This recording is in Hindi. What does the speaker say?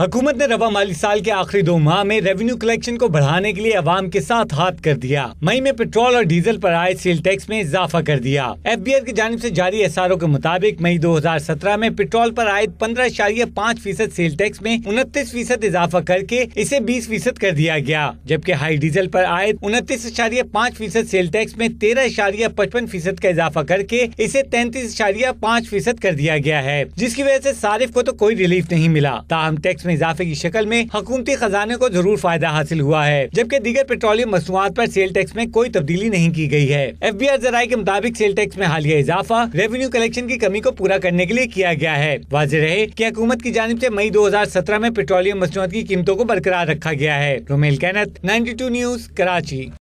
हुकूमत ने रवा माली साल के आखिरी दो माह में रेवेन्यू कलेक्शन को बढ़ाने के लिए अवाम के साथ हाथ कर दिया मई में पेट्रोल और डीजल पर आए सेल टैक्स में इजाफा कर दिया एफ बी आर की जानब ऐसी जारी एस आर ओ के मुताबिक मई दो हजार सत्रह में पेट्रोल आरोप आए पंद्रह इशारिया पाँच फीसद सेल टैक्स में उनतीस फीसद इजाफा करके इसे बीस फीसद कर दिया गया जबकि हाई डीजल आरोप आए उनतीस इशारिया पाँच फीसद सेल टैक्स में तेरह इशारिया पचपन फीसद का इजाफा करके इसे तैतीस इशारिया पाँच फीसद कर दिया गया है जिसकी वजह ऐसी सारिफ को तो कोई रिलीफ नहीं मिला ताहम टैक्स में इजाफे की शक्ल में हकूमती खजाने को जरूर फायदा हासिल हुआ है जबकि दीगर पेट्रोलियम मसूआत आरोप सेल टैक्स में कोई तब्दीली नहीं की गयी है एफ बी आर जराये के मुताबिक सेल टैक्स में हालिया इजाफा रेवेन्यू कलेक्शन की कमी को पूरा करने के लिए किया गया है वाज रहे की हुकूमत की जानब ऐसी मई दो हजार सत्रह में पेट्रोलियम मसनूआत की कीमतों को बरकरार रखा गया है Romail Kainat ninety two news Karachi